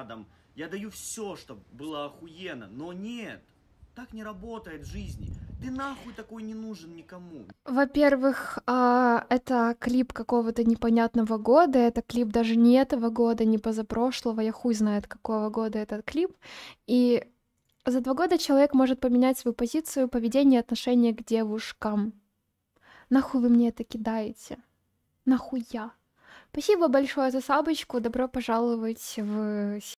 рядом, я даю все, чтобы было охуенно, но нет, так не работает в жизни. Ты нахуй такой не нужен никому. Во-первых, а, это клип какого-то непонятного года, это клип даже не этого года, не позапрошлого, я хуй знает какого года этот клип. И за два года человек может поменять свою позицию, поведение, отношение к девушкам. Нахуй вы мне это кидаете? Нахуя? Спасибо большое за сабочку, добро пожаловать в